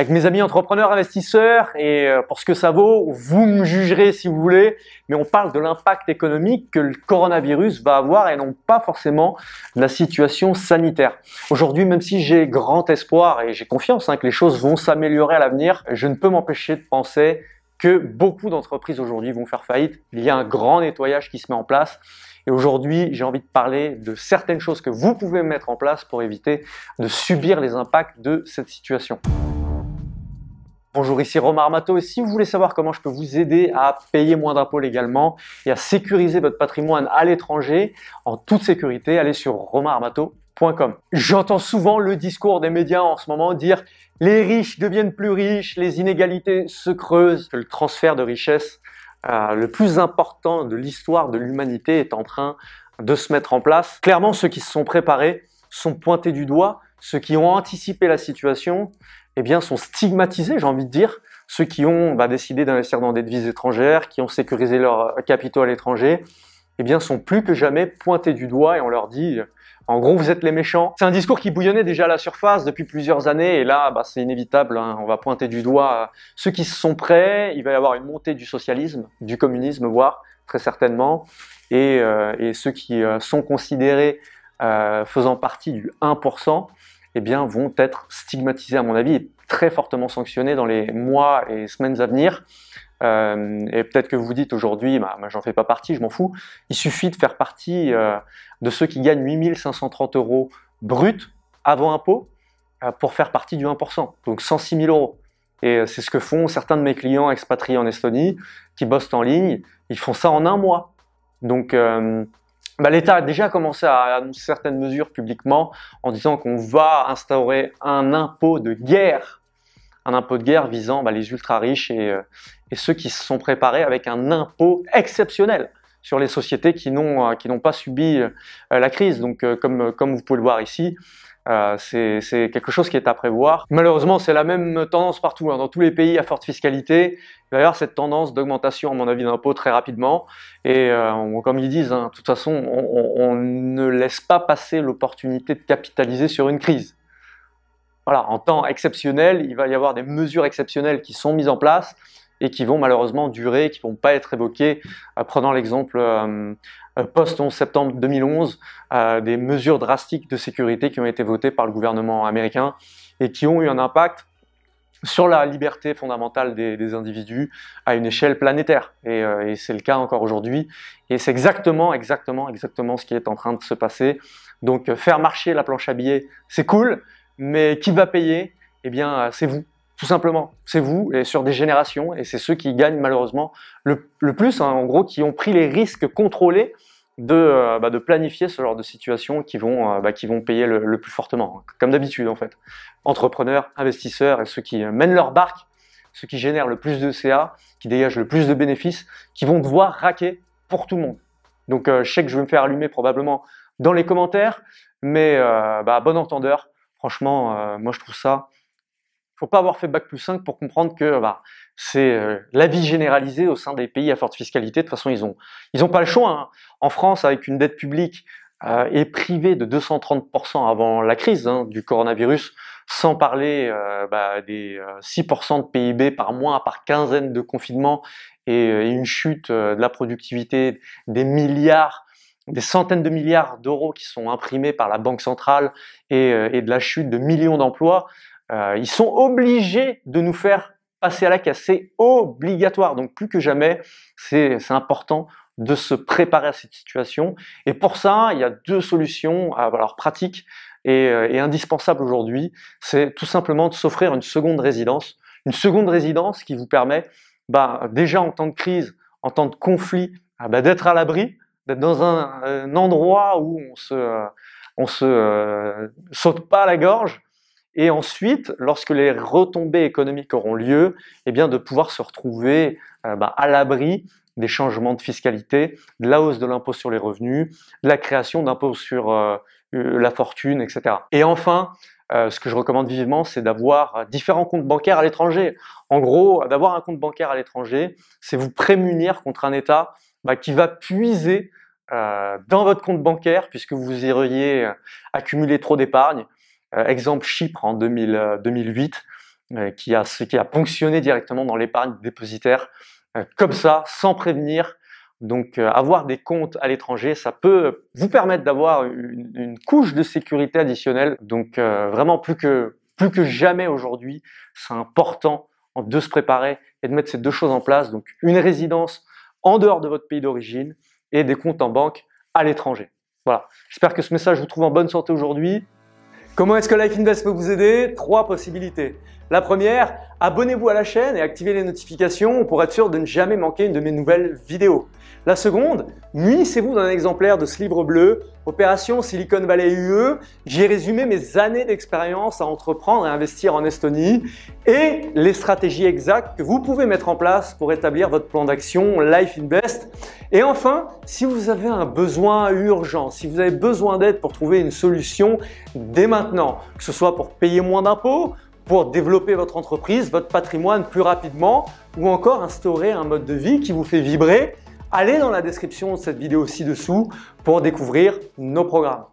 avec mes amis entrepreneurs, investisseurs, et euh, pour ce que ça vaut, vous me jugerez si vous voulez, mais on parle de l'impact économique que le coronavirus va avoir et non pas forcément la situation sanitaire. Aujourd'hui, même si j'ai grand espoir et j'ai confiance hein, que les choses vont s'améliorer à l'avenir, je ne peux m'empêcher de penser que beaucoup d'entreprises aujourd'hui vont faire faillite. Il y a un grand nettoyage qui se met en place. Et aujourd'hui, j'ai envie de parler de certaines choses que vous pouvez mettre en place pour éviter de subir les impacts de cette situation. Bonjour, ici Romain Armato et si vous voulez savoir comment je peux vous aider à payer moins d'impôts légalement et à sécuriser votre patrimoine à l'étranger en toute sécurité, allez sur romainarmato.com. J'entends souvent le discours des médias en ce moment dire les riches deviennent plus riches, les inégalités se creusent, le transfert de richesses euh, le plus important de l'histoire de l'humanité est en train de se mettre en place. Clairement, ceux qui se sont préparés sont pointés du doigt ceux qui ont anticipé la situation, eh bien, sont stigmatisés, j'ai envie de dire. Ceux qui ont bah, décidé d'investir dans des devises étrangères, qui ont sécurisé leurs capitaux à l'étranger, eh bien, sont plus que jamais pointés du doigt et on leur dit, en gros, vous êtes les méchants. C'est un discours qui bouillonnait déjà à la surface depuis plusieurs années, et là, bah, c'est inévitable, hein. on va pointer du doigt euh, ceux qui sont prêts, il va y avoir une montée du socialisme, du communisme, voire, très certainement, et, euh, ceux qui euh, sont considérés faisant partie du 1%, eh bien, vont être stigmatisés, à mon avis, et très fortement sanctionnés dans les mois et semaines à venir. Euh, et peut-être que vous vous dites aujourd'hui, bah, j'en fais pas partie, je m'en fous. Il suffit de faire partie euh, de ceux qui gagnent 8530 euros brut avant impôt euh, pour faire partie du 1%, donc 106 000 euros. Et c'est ce que font certains de mes clients expatriés en Estonie qui bossent en ligne. Ils font ça en un mois. Donc, bah, l'État a déjà commencé à annoncer certaines mesures publiquement en disant qu'on va instaurer un impôt de guerre, un impôt de guerre visant bah, les ultra-riches euh, et, ceux qui se sont préparés avec un impôt exceptionnel sur les sociétés qui n'ont euh, pas subi euh, la crise. Donc comme vous pouvez le voir ici, euh, c'est quelque chose qui est à prévoir. Malheureusement, c'est la même tendance partout. Hein. Dans tous les pays à forte fiscalité, il va y avoir cette tendance d'augmentation, à mon avis, d'impôts très rapidement. Et euh, comme ils disent, hein, de toute façon, on, ne laisse pas passer l'opportunité de capitaliser sur une crise. Voilà, en temps exceptionnel, il va y avoir des mesures exceptionnelles qui sont mises en place et qui vont malheureusement durer, qui vont pas être évoquées. Euh, prenant l'exemple euh, euh, post-11 septembre 2011, des mesures drastiques de sécurité qui ont été votées par le gouvernement américain et qui ont eu un impact sur la liberté fondamentale des, individus à une échelle planétaire. Euh, et, c'est le cas encore aujourd'hui. Et c'est exactement, exactement, exactement ce qui est en train de se passer. Donc euh, faire marcher la planche à billets, c'est cool, mais qui va payer Eh bien, c'est vous. Tout simplement, c'est vous et sur des générations, et c'est ceux qui gagnent malheureusement le, plus, hein, en gros, qui ont pris les risques contrôlés de, euh, bah, planifier ce genre de situation qui vont, euh, bah, qui vont payer le, plus fortement, hein. comme d'habitude en fait. Entrepreneurs, investisseurs et ceux qui euh, mènent leur barque, ceux qui génèrent le plus de CA, qui dégagent le plus de bénéfices, qui vont devoir raquer pour tout le monde. Donc je sais que je vais me faire allumer probablement dans les commentaires, mais bah, bon entendeur, franchement, moi je trouve ça faut pas avoir fait bac plus 5 pour comprendre que bah, c'est euh, la vie généralisée au sein des pays à forte fiscalité. De toute façon, ils ont ils pas le choix. Hein. En France, avec une dette publique euh, et privée de 230% avant la crise hein, du coronavirus, sans parler euh, bah, des 6% de PIB par mois, par quinzaine de confinements et, une chute de la productivité, des milliards des centaines de milliards d'euros qui sont imprimés par la Banque centrale et de la chute de millions d'emplois, euh, ils sont obligés de nous faire passer à la casse. C'est obligatoire. Donc plus que jamais, c'est important de se préparer à cette situation. Et pour ça, il y a deux solutions pratiques et, euh, et indispensables aujourd'hui. C'est tout simplement de s'offrir une seconde résidence. Une seconde résidence qui vous permet, bah, déjà en temps de crise, en temps de conflit, ah, bah, d'être à l'abri, d'être dans un, euh, endroit où on se, se saute pas à la gorge, et ensuite, lorsque les retombées économiques auront lieu, eh bien de pouvoir se retrouver euh, bah, à l'abri des changements de fiscalité, de la hausse de l'impôt sur les revenus, de la création d'impôts sur euh, euh, la fortune, etc. Et enfin, ce que je recommande vivement, c'est d'avoir différents comptes bancaires à l'étranger. En gros, d'avoir un compte bancaire à l'étranger, c'est vous prémunir contre un État bah, qui va puiser dans votre compte bancaire, puisque vous iriez auriez accumulé trop d'épargne, euh, exemple Chypre en 2008, euh, euh, qui a, qui a ponctionné directement dans l'épargne dépositaire comme ça, sans prévenir. Donc avoir des comptes à l'étranger, ça peut vous permettre d'avoir une, couche de sécurité additionnelle. Donc vraiment plus que, plus que jamais aujourd'hui, c'est important de se préparer et de mettre ces deux choses en place. Donc une résidence en dehors de votre pays d'origine et des comptes en banque à l'étranger. Voilà, j'espère que ce message vous trouve en bonne santé aujourd'hui. Comment est-ce que Life Invest peut vous aider Trois possibilités. La première, abonnez-vous à la chaîne et activez les notifications pour être sûr de ne jamais manquer une de mes nouvelles vidéos. La seconde, munissez-vous d'un exemplaire de ce livre bleu, Opération Silicon Valley UE. j'ai résumé mes années d'expérience à entreprendre et investir en Estonie et les stratégies exactes que vous pouvez mettre en place pour établir votre plan d'action Life Invest. Et enfin, si vous avez un besoin urgent, si vous avez besoin d'aide pour trouver une solution dès maintenant, que ce soit pour payer moins d'impôts, pour développer votre entreprise, votre patrimoine plus rapidement ou encore instaurer un mode de vie qui vous fait vibrer, allez dans la description de cette vidéo ci-dessous pour découvrir nos programmes.